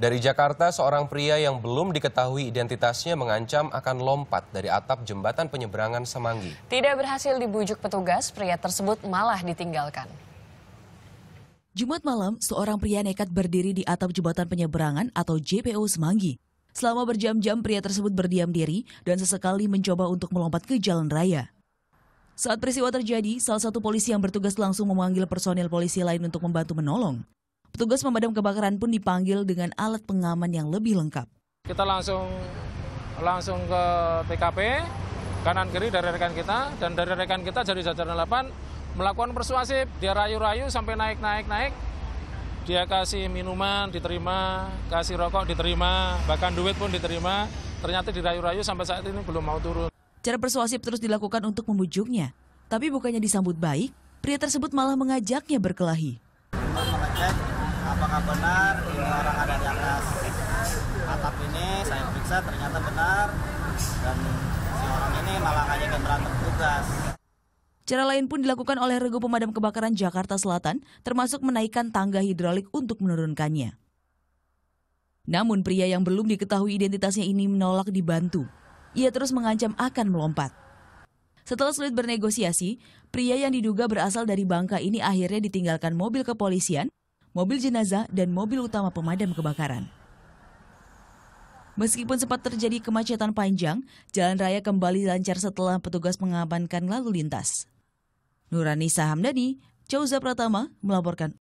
Dari Jakarta, seorang pria yang belum diketahui identitasnya mengancam akan lompat dari atap jembatan penyeberangan Semanggi. Tidak berhasil dibujuk petugas, pria tersebut malah ditinggalkan. Jumat malam, seorang pria nekat berdiri di atap jembatan penyeberangan atau JPO Semanggi. Selama berjam-jam, pria tersebut berdiam diri dan sesekali mencoba untuk melompat ke jalan raya. Saat peristiwa terjadi, salah satu polisi yang bertugas langsung memanggil personil polisi lain untuk membantu menolong. Petugas pemadam kebakaran pun dipanggil dengan alat pengaman yang lebih lengkap. Kita langsung langsung ke TKP, kanan kiri dari rekan kita, dan dari rekan kita jadi jajaran 8 melakukan persuasif, dia rayu-rayu sampai naik-naik-naik, dia kasih minuman diterima, kasih rokok diterima, bahkan duit pun diterima, ternyata dirayu-rayu sampai saat ini belum mau turun. Cara persuasif terus dilakukan untuk membujuknya, tapi bukannya disambut baik, pria tersebut malah mengajaknya berkelahi apakah benar ini orang ada di atas atap ini saya periksa ternyata benar dan si orang ini malah ngajakin berantem tugas Cara lain pun dilakukan oleh regu pemadam kebakaran Jakarta Selatan, termasuk menaikkan tangga hidrolik untuk menurunkannya. Namun pria yang belum diketahui identitasnya ini menolak dibantu. Ia terus mengancam akan melompat. Setelah sulit bernegosiasi, pria yang diduga berasal dari Bangka ini akhirnya ditinggalkan mobil kepolisian mobil jenazah, dan mobil utama pemadam kebakaran. Meskipun sempat terjadi kemacetan panjang, jalan raya kembali lancar setelah petugas mengamankan lalu lintas. Nurani Sahamdani, Chauza Pratama melaporkan.